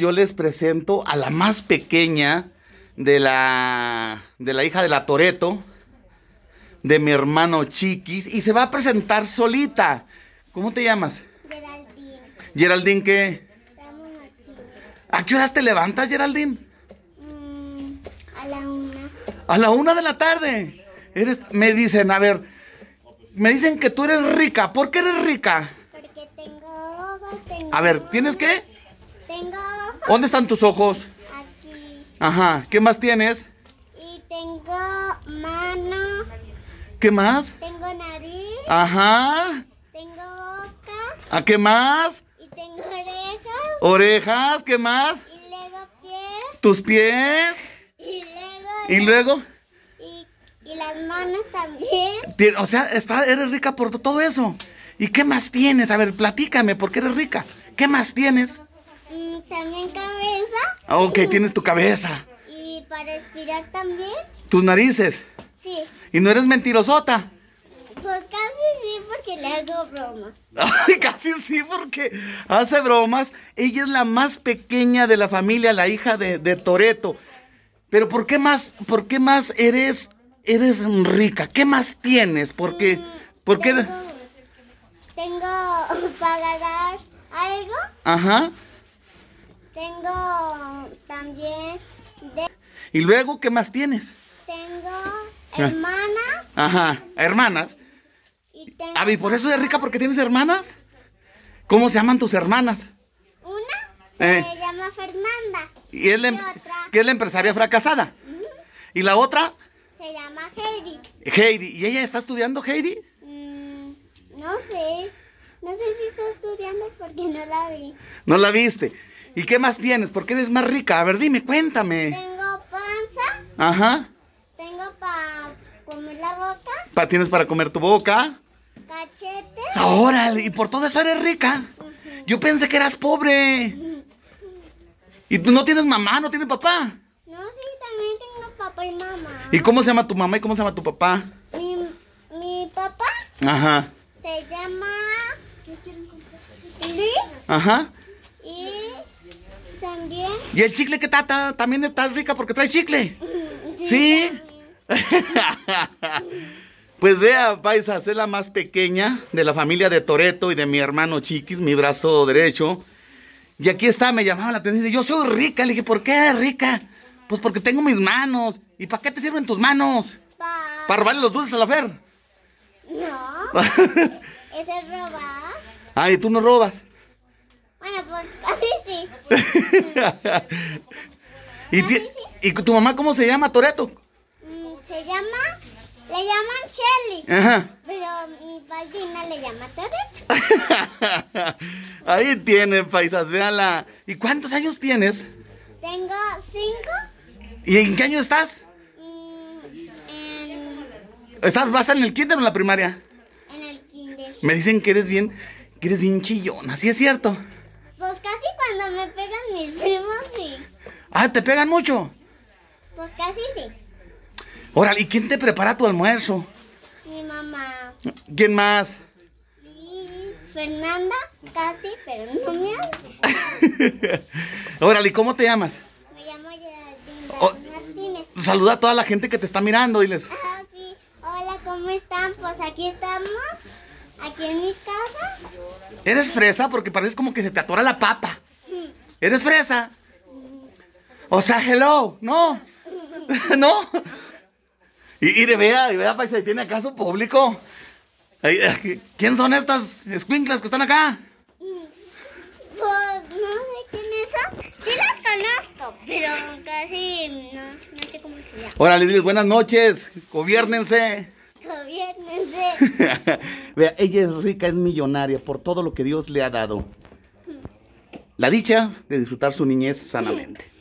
Yo les presento a la más pequeña de la, de la hija de la Toreto, de mi hermano Chiquis, y se va a presentar solita. ¿Cómo te llamas? Geraldine. ¿Geraldine qué? ¿A qué horas te levantas, Geraldine? Mm, a la una. A la una de la tarde. Eres, me dicen, a ver, me dicen que tú eres rica. ¿Por qué eres rica? Porque tengo tengo... A ver, ¿tienes qué? ¿Dónde están tus ojos? Aquí. Ajá. ¿Qué más tienes? Y tengo mano. ¿Qué más? Tengo nariz. Ajá. Tengo boca. ¿A qué más? Y tengo orejas. Orejas, ¿qué más? Y luego pies. ¿Tus pies? Y luego. ¿Y luego? Y, las manos también. O sea, eres rica por todo eso. ¿Y qué más tienes? A ver, platícame, porque eres rica? ¿Qué más tienes? también cabeza. Ah, ok, tienes tu cabeza. Y para respirar también. ¿Tus narices? Sí. ¿Y no eres mentirosota? Pues casi sí, porque le hago bromas. Ay, casi sí, porque hace bromas. Ella es la más pequeña de la familia, la hija de, de Toreto. Pero ¿por qué más, por más eres, eres rica? ¿Qué más tienes? Porque, mm, porque... Tengo, tengo para ganar algo. Ajá. Tengo también ¿Y luego qué más tienes? Tengo ah. hermanas. Ajá, hermanas. Y ¿por eso eres rica porque tienes hermanas? ¿Cómo se llaman tus hermanas? Una se eh. llama Fernanda. ¿Y es la, em- es la empresaria fracasada? ¿Y la otra? Se llama Heidi. Heidi. ¿Y ella está estudiando, Heidi? Mm, no sé. No sé si está estudiando porque no la vi. ¿No la viste? ¿Y qué más tienes? ¿Por qué eres más rica? A ver, dime, cuéntame. Tengo panza. Ajá. Tengo para comer la boca. tienes para comer tu boca. Cachete. ¡Órale! y por todo eso eres rica. Yo pensé que eras pobre. ¿Y tú no tienes mamá? ¿No tienes papá? No, sí, también tengo papá y mamá. ¿Y cómo se llama tu mamá y cómo se llama tu papá? Mi, mi papá. Ajá. Se llama... Liz Ajá. Y el chicle que está también está rica porque trae chicle. Mm, ¿Sí? pues vea, vais a la más pequeña de la familia de Toreto y de mi hermano Chiquis, mi brazo derecho. Y aquí está, me llamaba la atención. Yo soy rica. Le dije, ¿por qué rica? Pues porque tengo mis manos. ¿Y para qué te sirven tus manos? ¿Para robarle los dulces a la Fer? No. ¿Ese es robar? Ah, ¿y ¿tú no robas? Bueno, pues así ¿Y, tu mamá cómo se llama, Toreto? Mm, se llama... Le llaman Shelly. Ajá. Pero mi no le llama Toreto. Ahí tiene, paisas, véala. ¿Y cuántos años tienes? Tengo cinco. ¿Y en qué año estás? Mm, en... ¿Estás, ¿Vas en el kinder o en la primaria? En el kinder. Me dicen que eres bien, que eres bien chillona, ¿sí es cierto? Ah, ¿te pegan mucho? Pues casi sí. Órale, ¿y quién te prepara tu almuerzo? Mi mamá. ¿Quién más? Fernanda, casi, pero no me habla. Órale, ¿cómo te llamas? Me llamo Geraldine oh, Martínez. Saluda a toda la gente que te está mirando, diles. Ah, sí. Hola, ¿cómo están? Pues aquí estamos, aquí en mi casa. ¿Eres fresa? Porque parece como que se te atora la papa. ¿Eres fresa? O sea, hello, no. no. Y, y de vea, de vea, paisa, ¿tiene acaso público? ¿Quién son estas squinklas que están acá? Pues no sé quiénes son. Sí las conozco, pero casi no, no sé cómo se llama. Órale, buenas noches. Gobiernense. Gobiernense. Vea, ella es rica, es millonaria por todo lo que Dios le ha dado. La dicha de disfrutar su niñez sanamente.